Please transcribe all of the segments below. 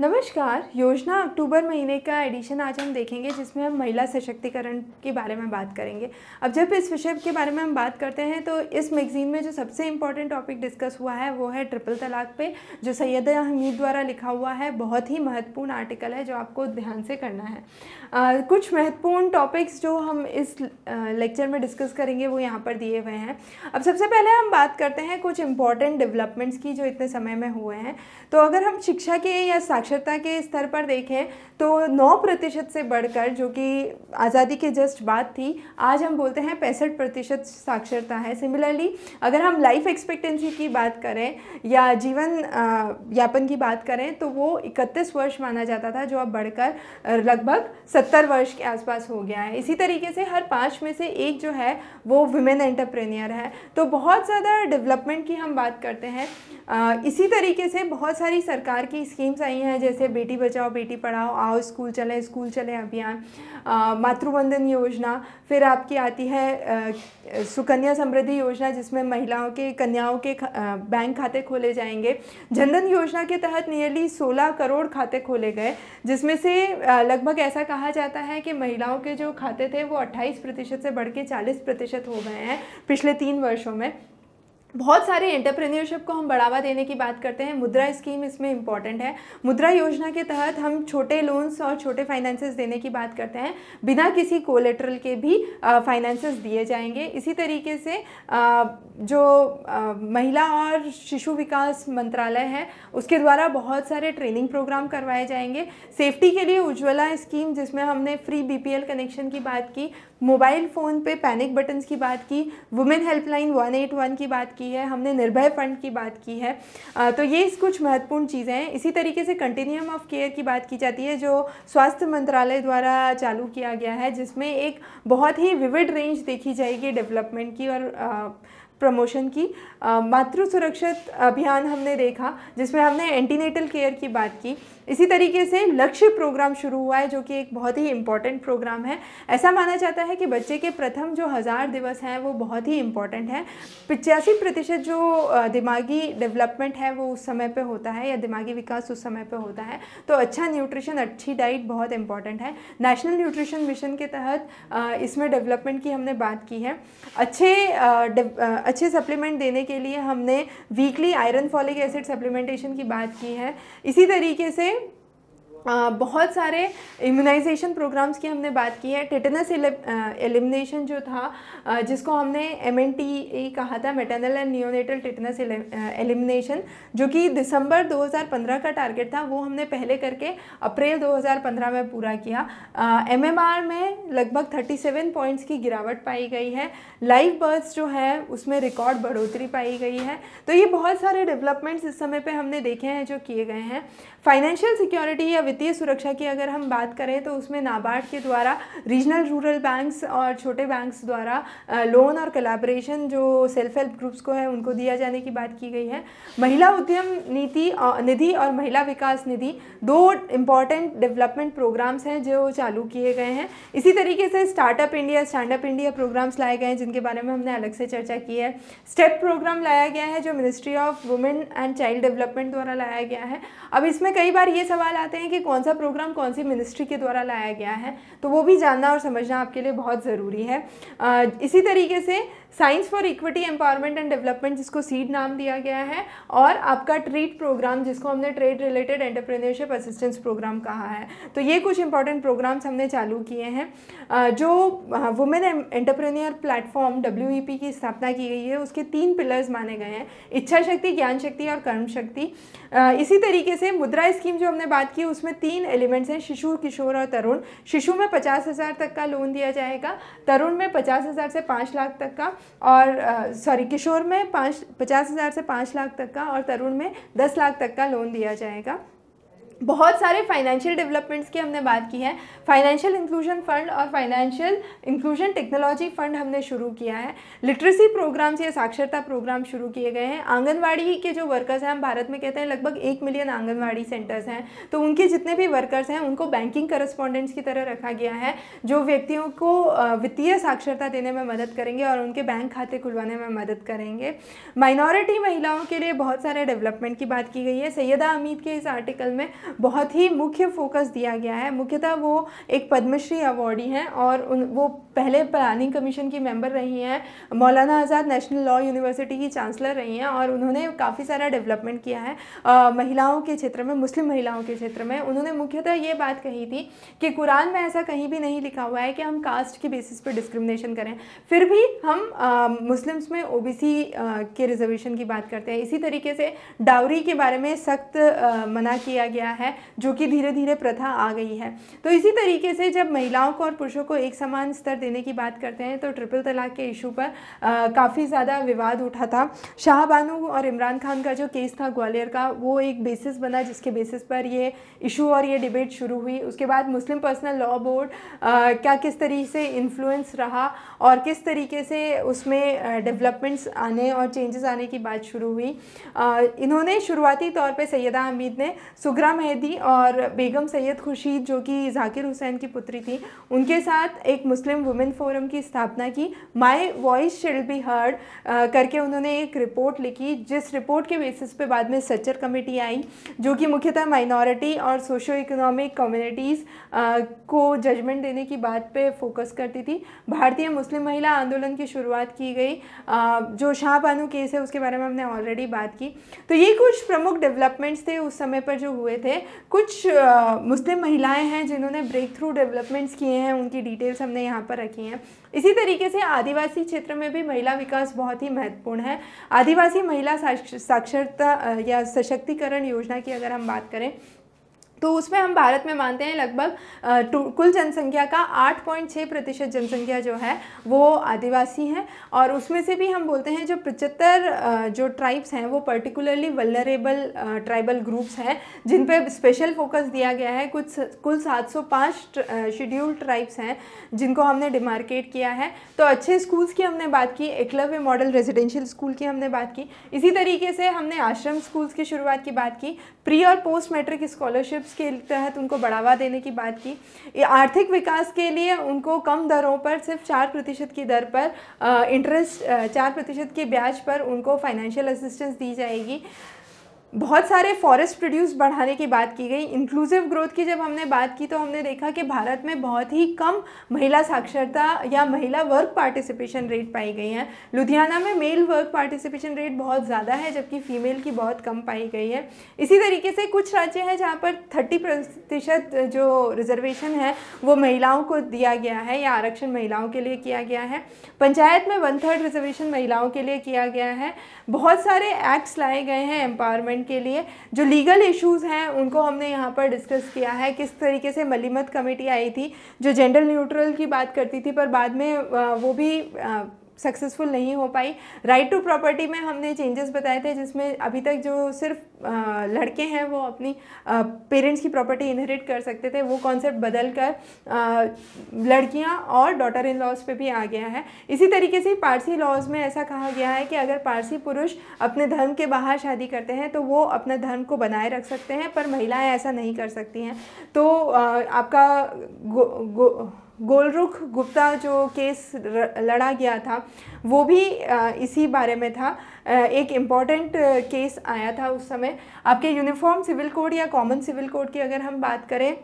नमस्कार योजना अक्टूबर महीने का एडिशन आज हम देखेंगे जिसमें हम महिला सशक्तिकरण के बारे में बात करेंगे अब जब इस विषय के बारे में हम बात करते हैं तो इस मैगजीन में जो सबसे इम्पॉर्टेंट टॉपिक डिस्कस हुआ है वो है ट्रिपल तलाक पे जो सैयद हमीद द्वारा लिखा हुआ है बहुत ही महत्वपूर्ण आर्टिकल है जो आपको ध्यान से करना है आ, कुछ महत्वपूर्ण टॉपिक्स जो हम इस लेक्चर में डिस्कस करेंगे वो यहाँ पर दिए हुए हैं अब सबसे पहले हम बात करते हैं कुछ इम्पॉर्टेंट डेवलपमेंट्स की जो इतने समय में हुए हैं तो अगर हम शिक्षा के या साक्षर साक्षरता के स्तर पर देखें तो 9 प्रतिशत से बढ़कर जो कि आज़ादी के जस्ट बाद थी आज हम बोलते हैं पैंसठ प्रतिशत साक्षरता है सिमिलरली अगर हम लाइफ एक्सपेक्टेंसी की बात करें या जीवन यापन की बात करें तो वो इकतीस वर्ष माना जाता था जो अब बढ़कर लगभग सत्तर वर्ष के आसपास हो गया है इसी तरीके से हर पाँच में से एक जो है वो वुमेन एंटरप्रेन्यर है तो बहुत ज़्यादा डेवलपमेंट की हम बात करते हैं इसी तरीके से बहुत सारी सरकार की स्कीम्स आई हैं हैं जैसे बेटी बचाओ बेटी पढ़ाओ आओ स्कूल चले स्कूल चले अभियान मातृवंदन योजना फिर आपकी आती है आ, सुकन्या समृद्धि योजना जिसमें महिलाओं के कन्याओं के बैंक खाते खोले जाएंगे जनधन योजना के तहत नियरली सोलह करोड़ खाते खोले गए जिसमें से लगभग ऐसा कहा जाता है कि महिलाओं के जो खाते थे वो अट्ठाईस प्रतिशत से बढ़ के चालीस प्रतिशत हो गए हैं पिछले तीन वर्षों में बहुत सारे एंटरप्रेन्योरशिप को हम बढ़ावा देने की बात करते हैं मुद्रा स्कीम इसमें इंपॉर्टेंट है मुद्रा योजना के तहत हम छोटे लोन्स और छोटे फाइनेंसेस देने की बात करते हैं बिना किसी कोलेट्रल के भी फाइनेंसेस दिए जाएंगे इसी तरीके से आ, जो आ, महिला और शिशु विकास मंत्रालय है उसके द्वारा बहुत सारे ट्रेनिंग प्रोग्राम करवाए जाएंगे सेफ्टी के लिए उज्ज्वला स्कीम जिसमें हमने फ्री बी कनेक्शन की बात की मोबाइल फ़ोन पे पैनिक बटन्स की बात की वुमेन हेल्पलाइन 181 की बात की है हमने निर्भय फंड की बात की है आ, तो ये कुछ महत्वपूर्ण चीज़ें हैं इसी तरीके से कंटिन्यूम ऑफ केयर की बात की जाती है जो स्वास्थ्य मंत्रालय द्वारा चालू किया गया है जिसमें एक बहुत ही विविड रेंज देखी जाएगी डेवलपमेंट की और आ, प्रमोशन की मातृ सुरक्षित अभियान हमने देखा जिसमें हमने एंटीनेटल केयर की बात की इसी तरीके से लक्ष्य प्रोग्राम शुरू हुआ है जो कि एक बहुत ही इम्पॉर्टेंट प्रोग्राम है ऐसा माना जाता है कि बच्चे के प्रथम जो हज़ार दिवस हैं वो बहुत ही इम्पॉर्टेंट है पिचासी प्रतिशत जो दिमागी डेवलपमेंट है वो उस समय पे होता है या दिमागी विकास उस समय पे होता है तो अच्छा न्यूट्रिशन अच्छी डाइट बहुत इंपॉर्टेंट है नेशनल न्यूट्रिशन मिशन के तहत इसमें डेवलपमेंट की हमने बात की है अच्छे अच्छे सप्लीमेंट देने के लिए हमने weekly iron folic acid supplementation की बात की है इसी तरीके से बहुत सारे इम्यूनाइजेशन प्रोग्राम्स की हमने बात की है टिटनस एलिमिनेशन जो था जिसको हमने एम एन टी ए कहा था maternal and neonatal tetanus elimination जो कि दिसंबर 2015 का टारगेट था वो हमने पहले करके अप्रैल 2015 में पूरा किया एम एम आर में लगभग 37 पॉइंट्स की गिरावट पाई गई है लाइव बर्थ जो है उसमें रिकॉर्ड बढ़ोतरी पाई गई है तो ये बहुत सारे डेवलपमेंट्स इस समय पर हमने देखे हैं जो किए गए हैं फाइनेंशियल सिक्योरिटी या वित्तीय सुरक्षा की अगर हम बात करें तो उसमें नाबार्ड के द्वारा रीजनल रूरल बैंक्स और छोटे बैंक्स द्वारा लोन और कलेबरेशन जो सेल्फ हेल्प ग्रुप्स को है उनको दिया जाने की बात की गई है महिला उद्यम नीति निधि और महिला विकास निधि दो इम्पॉर्टेंट डेवलपमेंट प्रोग्राम्स हैं जो चालू किए गए हैं इसी तरीके से startup India stand up India programmes लाए गए हैं जिनके बारे में हमने अलग से चर्चा की है स्टेप प्रोग्राम लाया गया है जो ministry of women and child development द्वारा लाया गया है अब इसमें कई बार ये सवाल आते हैं कि कौन सा प्रोग्राम कौन सी मिनिस्ट्री के द्वारा लाया गया है तो वो भी जानना और समझना आपके लिए बहुत ज़रूरी है इसी तरीके से science for equity empowerment and development जिसको सीड नाम दिया गया है और आपका ट्रीट प्रोग्राम जिसको हमने trade related entrepreneurship assistance programme कहा है तो ये कुछ इंपॉर्टेंट प्रोग्राम्स हमने चालू किए हैं जो वुमेन एंटरप्रेन्योर प्लेटफॉर्म डब्ल्यू की स्थापना की गई है उसके तीन पिलर्स माने गए हैं इच्छा शक्ति ज्ञान शक्ति और कर्म शक्ति इसी तरीके से मुद्रा स्कीम जो हमने बात की उसमें तीन एलिमेंट्स हैं शिशु किशोर और तरुण शिशु में पचास हज़ार तक का लोन दिया जाएगा तरुण में पचास हज़ार से पाँच लाख तक का और सॉरी किशोर में पाँच पचास हज़ार से पाँच लाख तक का और तरुण में दस लाख तक का लोन दिया जाएगा बहुत सारे फाइनेंशियल डेवलपमेंट्स की हमने बात की है फाइनेंशियल इंक्लूजन फंड और फाइनेंशियल इंक्लूजन टेक्नोलॉजी फंड हमने शुरू किया है लिटरेसी प्रोग्राम्स या साक्षरता प्रोग्राम शुरू किए गए हैं आंगनवाड़ी के जो वर्कर्स हैं हम भारत में कहते हैं लगभग एक मिलियन आंगनवाड़ी सेंटर्स हैं तो उनके जितने भी वर्कर्स हैं उनको बैंकिंग करस्पॉन्डेंट्स की तरह रखा गया है जो व्यक्तियों को वित्तीय साक्षरता देने में मदद करेंगे और उनके बैंक खाते खुलवाने में मदद करेंगे माइनॉरिटी महिलाओं के लिए बहुत सारे डेवलपमेंट की बात की गई है सैयदा अमीद के इस आर्टिकल में बहुत ही मुख्य फोकस दिया गया है मुख्यतः वो एक पद्मश्री अवार्डी हैं और उन वो पहले प्लानिंग कमीशन की मेंबर रही हैं Maulana Azad national law university की चांसलर रही हैं और उन्होंने काफ़ी सारा डेवलपमेंट किया है आ, महिलाओं के क्षेत्र में मुस्लिम महिलाओं के क्षेत्र में उन्होंने मुख्यतः ये बात कही थी कि कुरान में ऐसा कहीं भी नहीं लिखा हुआ है कि हम कास्ट के बेसिस पर डिस्क्रिमिनेशन करें फिर भी हम मुस्लिम्स में ओ के रिजर्वेशन की बात करते हैं इसी तरीके से डावरी के बारे में सख्त मना किया गया है जो कि धीरे धीरे प्रथा आ गई है तो इसी तरीके से जब महिलाओं को और पुरुषों को एक समान स्तर देने की बात करते हैं तो ट्रिपल तलाक के इशू पर काफ़ी ज़्यादा विवाद उठा था शाहबानू और इमरान खान का जो केस था ग्वालियर का वो एक बेसिस बना जिसके बेसिस पर ये इशू और ये डिबेट शुरू हुई उसके बाद मुस्लिम पर्सनल लॉ बोर्ड क्या किस तरीके से इन्फ्लुएंस रहा और किस तरीके से उसमें डेवलपमेंट्स आने और चेंजेस आने की बात शुरू हुई आ, इन्होंने शुरुआती तौर पर सैदा हमीद ने सुग्रा मेहदी और बेगम सैयद खुर्शीद जो कि जाकिर हुसैन की पुत्री थी उनके साथ एक मुस्लिम वुमेन फोरम की स्थापना की my voice shall be heard करके उन्होंने एक रिपोर्ट लिखी जिस रिपोर्ट के बेसिस पे बाद में सचर कमेटी आई जो कि मुख्यतः माइनॉरिटी और सोशो इकोनॉमिक कम्युनिटीज़ को जजमेंट देने की बात पे फोकस करती थी भारतीय मुस्लिम महिला आंदोलन की शुरुआत की गई जो शाह केस है उसके बारे में हमने ऑलरेडी बात की तो ये कुछ प्रमुख डेवलपमेंट्स थे उस समय पर जो हुए थे कुछ मुस्लिम महिलाएं हैं जिन्होंने ब्रेक थ्रू डेवलपमेंट्स किए हैं उनकी डिटेल्स हमने यहाँ पर रखी हैं इसी तरीके से आदिवासी क्षेत्र में भी महिला विकास बहुत ही महत्वपूर्ण है आदिवासी महिला साक्षरता या सशक्तिकरण योजना की अगर हम बात करें तो उसमें हम भारत में मानते हैं लगभग कुल जनसंख्या का 8.6 प्रतिशत जनसंख्या जो है वो आदिवासी हैं और उसमें से भी हम बोलते हैं जो पचहत्तर जो ट्राइब्स हैं वो पर्टिकुलरली वल्लरेबल ट्राइबल ग्रुप्स हैं जिन पर स्पेशल फोकस दिया गया है कुछ कुल 705 शेड्यूल ट्राइब्स हैं जिनको हमने डिमार्केट किया है तो अच्छे स्कूल्स की हमने बात की एकलव्य मॉडल रेजिडेंशियल स्कूल की हमने बात की इसी तरीके से हमने आश्रम स्कूल्स की शुरुआत की बात की प्री और पोस्ट मैट्रिक स्कॉलरशिप प्रोजेक्ट्स के तहत उनको बढ़ावा देने की बात की आर्थिक विकास के लिए उनको कम दरों पर सिर्फ चार प्रतिशत की दर पर इंटरेस्ट चार प्रतिशत के ब्याज पर उनको फाइनेंशियल असिस्टेंस दी जाएगी बहुत सारे फॉरेस्ट प्रोड्यूस बढ़ाने की बात की गई इंक्लूसिव ग्रोथ की जब हमने बात की तो हमने देखा कि भारत में बहुत ही कम महिला साक्षरता या महिला वर्क पार्टिसिपेशन रेट पाई गई है लुधियाना में मेल वर्क पार्टिसिपेशन रेट बहुत ज़्यादा है जबकि फ़ीमेल की बहुत कम पाई गई है इसी तरीके से कुछ राज्य हैं जहाँ पर थर्टी प्रतिशत जो रिजर्वेशन है वो महिलाओं को दिया गया है या आरक्षण महिलाओं के लिए किया गया है पंचायत में वन थर्ड रिजर्वेशन महिलाओं के लिए किया गया है बहुत सारे एक्ट्स लाए गए हैं एम्पावरमेंट गवर्नमेंट के लिए जो लीगल इश्यूज हैं उनको हमने यहाँ पर डिस्कस किया है किस तरीके से मलिमत कमेटी आई थी जो जेंडर न्यूट्रल की बात करती थी पर बाद में वो भी सक्सेसफुल नहीं हो पाई राइट टू प्रॉपर्टी में हमने चेंजेस बताए थे जिसमें अभी तक जो सिर्फ लड़के हैं वो अपनी पेरेंट्स की प्रॉपर्टी इनहेरिट कर सकते थे वो कॉन्सेप्ट बदल कर लड़कियाँ और डॉटर इन लॉज पे भी आ गया है इसी तरीके से पारसी लॉज में ऐसा कहा गया है कि अगर पारसी पुरुष अपने धर्म के बाहर शादी करते हैं तो वो अपना धर्म को बनाए रख सकते हैं पर महिलाएं ऐसा नहीं कर सकती हैं तो आपका गो, गो गोलरुख गुप्ता जो केस लड़ा गया था वो भी इसी बारे में था एक इम्पॉर्टेंट केस आया था उस समय आपके यूनिफॉर्म सिविल कोड या कॉमन सिविल कोड की अगर हम बात करें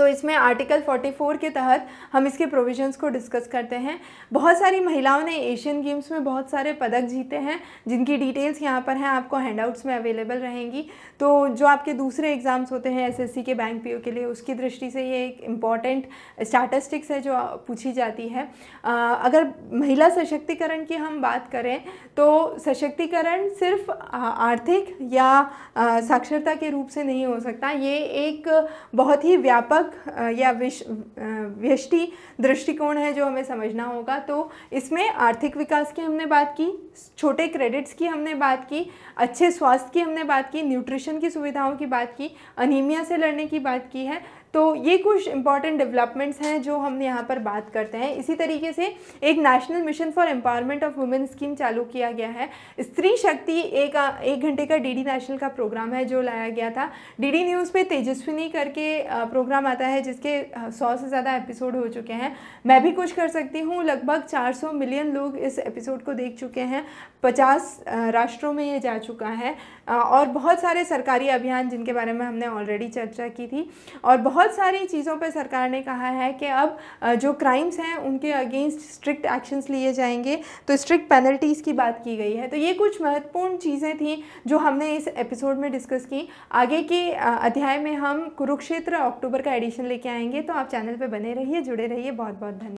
तो इसमें आर्टिकल 44 के तहत हम इसके प्रोविजंस को डिस्कस करते हैं बहुत सारी महिलाओं ने एशियन गेम्स में बहुत सारे पदक जीते हैं जिनकी डिटेल्स यहाँ पर हैं आपको हैंडआउट्स में अवेलेबल रहेंगी तो जो आपके दूसरे एग्ज़ाम्स होते हैं एसएससी के बैंक पीओ के लिए उसकी दृष्टि से ये एक इम्पॉर्टेंट स्टैटिस्टिक्स है जो पूछी जाती है आ, अगर महिला सशक्तिकरण की हम बात करें तो सशक्तिकरण सिर्फ आर्थिक या साक्षरता के रूप से नहीं हो सकता ये एक बहुत ही व्यापक व्यापक या व्यष्टि दृष्टिकोण है जो हमें समझना होगा तो इसमें आर्थिक विकास की हमने बात की छोटे क्रेडिट्स की हमने बात की अच्छे स्वास्थ्य की हमने बात की न्यूट्रिशन की सुविधाओं की बात की अनिमिया से लड़ने की बात की है तो ये कुछ इंपॉर्टेंट डेवलपमेंट्स हैं जो हम यहाँ पर बात करते हैं इसी तरीके से एक national mission for empowerment of women scheme चालू किया गया है स्त्री शक्ति एक एक घंटे का डीडी नेशनल का प्रोग्राम है जो लाया गया था डीडी न्यूज़ पे तेजस्विनी करके प्रोग्राम आता है जिसके सौ से ज़्यादा एपिसोड हो चुके हैं मैं भी कुछ कर सकती हूँ लगभग चार मिलियन लोग इस एपिसोड को देख चुके हैं पचास राष्ट्रों में ये जा चुका है और बहुत सारे सरकारी अभियान जिनके बारे में हमने ऑलरेडी चर्चा की थी और बहुत बहुत सारी चीज़ों पर सरकार ने कहा है कि अब जो क्राइम्स हैं उनके अगेंस्ट स्ट्रिक्ट एक्शंस लिए जाएंगे तो स्ट्रिक्ट पेनल्टीज़ की बात की गई है तो ये कुछ महत्वपूर्ण चीज़ें थी जो हमने इस एपिसोड में डिस्कस की आगे के अध्याय में हम कुरुक्षेत्र अक्टूबर का एडिशन लेके आएंगे तो आप चैनल पर बने रहिए जुड़े रहिए बहुत बहुत धन्यवाद